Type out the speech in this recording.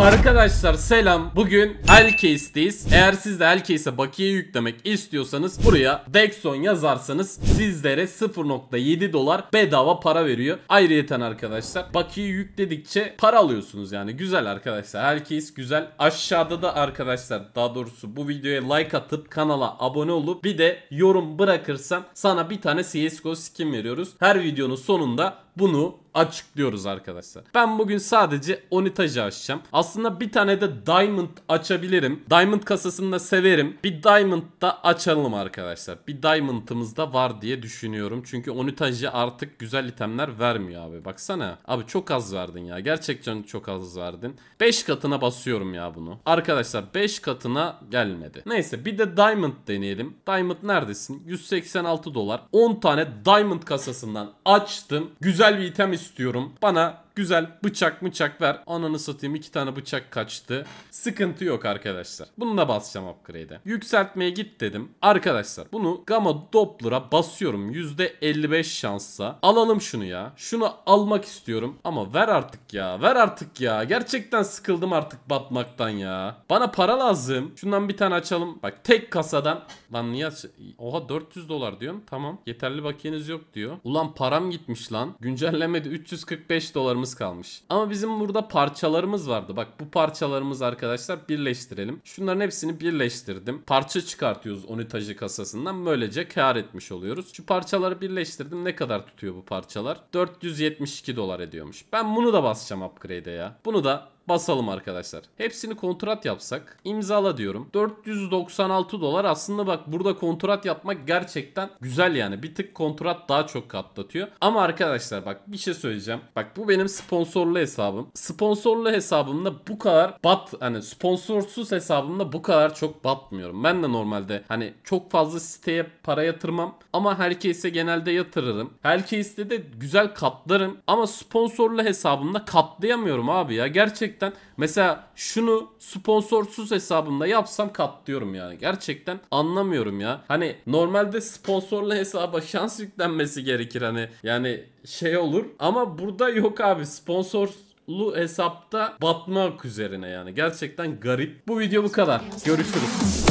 Arkadaşlar selam. Bugün Hellcase'deyiz. Eğer siz de Hellcase'e bakiye yüklemek istiyorsanız buraya Dexon yazarsanız sizlere 0.7 dolar bedava para veriyor. Ayrıyeten arkadaşlar bakiye yükledikçe para alıyorsunuz yani. Güzel arkadaşlar. Hellcase güzel. Aşağıda da arkadaşlar daha doğrusu bu videoya like atıp kanala abone olup bir de yorum bırakırsan sana bir tane CSGO skin veriyoruz. Her videonun sonunda bunu açıklıyoruz arkadaşlar. Ben bugün sadece Onitaj'ı açacağım. Aslında bir tane de Diamond açabilirim. Diamond kasasını da severim. Bir Diamond da açalım arkadaşlar. Bir Diamond'ımız da var diye düşünüyorum. Çünkü Onitaj'ı artık güzel itemler vermiyor abi. Baksana. Abi çok az verdin ya. Gerçekten çok az verdin. 5 katına basıyorum ya bunu. Arkadaşlar 5 katına gelmedi. Neyse bir de Diamond deneyelim. Diamond neredesin? 186 dolar. 10 tane Diamond kasasından açtım. Güzel güzel bir item istiyorum. Bana Güzel bıçak bıçak ver. Ananı satayım iki tane bıçak kaçtı. Sıkıntı yok arkadaşlar. Bunu da basacağım upgrade'e. Yükseltmeye git dedim. Arkadaşlar bunu Gamma Doppler'a basıyorum. %55 şansa. Alalım şunu ya. Şunu almak istiyorum. Ama ver artık ya. Ver artık ya. Gerçekten sıkıldım artık batmaktan ya. Bana para lazım. Şundan bir tane açalım. Bak tek kasadan. Lan niye aç... Oha 400 dolar diyorum. Tamam. Yeterli bakiyeniz yok diyor. Ulan param gitmiş lan. Güncellemedi 345 dolarımız parçamız kalmış. Ama bizim burada parçalarımız vardı. Bak bu parçalarımız arkadaşlar birleştirelim. Şunların hepsini birleştirdim. Parça çıkartıyoruz onitajı kasasından. Böylece kar etmiş oluyoruz. Şu parçaları birleştirdim. Ne kadar tutuyor bu parçalar? 472 dolar ediyormuş. Ben bunu da basacağım upgrade'e ya. Bunu da basalım arkadaşlar. Hepsini kontrat yapsak imzala diyorum. 496 dolar aslında bak burada kontrat yapmak gerçekten güzel yani. Bir tık kontrat daha çok katlatıyor. Ama arkadaşlar bak bir şey söyleyeceğim. Bak bu benim sponsorlu hesabım. Sponsorlu hesabımda bu kadar bat hani sponsorsuz hesabımda bu kadar çok batmıyorum. Ben de normalde hani çok fazla siteye para yatırmam ama herkese genelde yatırırım. herkese de güzel katlarım ama sponsorlu hesabımda katlayamıyorum abi ya. Gerçekten gerçekten mesela şunu sponsorsuz hesabımda yapsam katlıyorum yani. Gerçekten anlamıyorum ya. Hani normalde sponsorlu hesaba şans yüklenmesi gerekir hani. Yani şey olur ama burada yok abi sponsor lu hesapta batmak üzerine yani. Gerçekten garip. Bu video bu kadar. Görüşürüz.